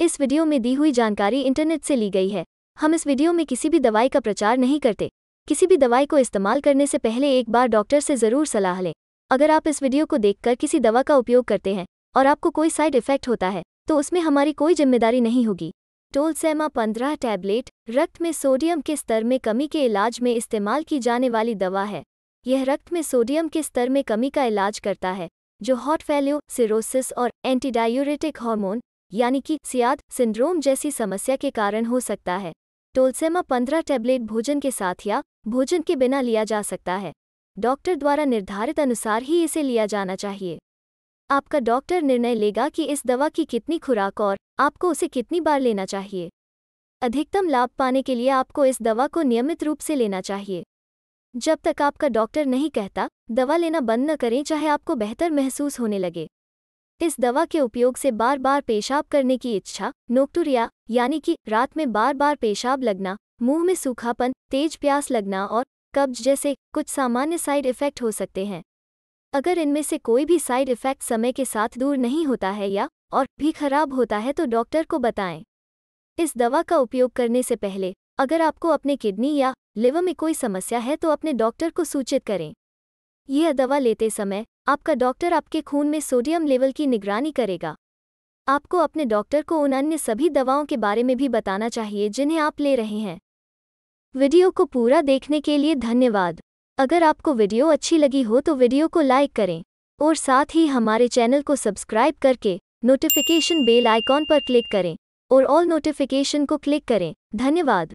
इस वीडियो में दी हुई जानकारी इंटरनेट से ली गई है हम इस वीडियो में किसी भी दवाई का प्रचार नहीं करते किसी भी दवाई को इस्तेमाल करने से पहले एक बार डॉक्टर से ज़रूर सलाह लें अगर आप इस वीडियो को देखकर किसी दवा का उपयोग करते हैं और आपको कोई साइड इफेक्ट होता है तो उसमें हमारी कोई जिम्मेदारी नहीं होगी टोलसेमा पंद्रह टैबलेट रक्त में सोडियम के स्तर में कमी के इलाज में इस्तेमाल की जाने वाली दवा है यह रक्त में सोडियम के स्तर में कमी का इलाज करता है जो हॉट फेल्यू सिरोसिस और एंटीडायूरेटिक हार्मोन यानी कि सियाद सिंड्रोम जैसी समस्या के कारण हो सकता है टोलसेमा पंद्रह टैबलेट भोजन के साथ या भोजन के बिना लिया जा सकता है डॉक्टर द्वारा निर्धारित अनुसार ही इसे लिया जाना चाहिए आपका डॉक्टर निर्णय लेगा कि इस दवा की कितनी खुराक और आपको उसे कितनी बार लेना चाहिए अधिकतम लाभ पाने के लिए आपको इस दवा को नियमित रूप से लेना चाहिए जब तक आपका डॉक्टर नहीं कहता दवा लेना बंद न करें चाहे आपको बेहतर महसूस होने लगे इस दवा के उपयोग से बार बार पेशाब करने की इच्छा नोक्टूरिया यानी कि रात में बार बार पेशाब लगना मुंह में सूखापन तेज प्यास लगना और कब्ज जैसे कुछ सामान्य साइड इफ़ेक्ट हो सकते हैं अगर इनमें से कोई भी साइड इफ़ेक्ट समय के साथ दूर नहीं होता है या और भी खराब होता है तो डॉक्टर को बताएं इस दवा का उपयोग करने से पहले अगर आपको अपने किडनी या लिवर में कोई समस्या है तो अपने डॉक्टर को सूचित करें यह दवा लेते समय आपका डॉक्टर आपके खून में सोडियम लेवल की निगरानी करेगा आपको अपने डॉक्टर को उन अन्य सभी दवाओं के बारे में भी बताना चाहिए जिन्हें आप ले रहे हैं वीडियो को पूरा देखने के लिए धन्यवाद अगर आपको वीडियो अच्छी लगी हो तो वीडियो को लाइक करें और साथ ही हमारे चैनल को सब्सक्राइब करके नोटिफिकेशन बेल आइकॉन पर क्लिक करें और ऑल नोटिफिकेशन को क्लिक करें धन्यवाद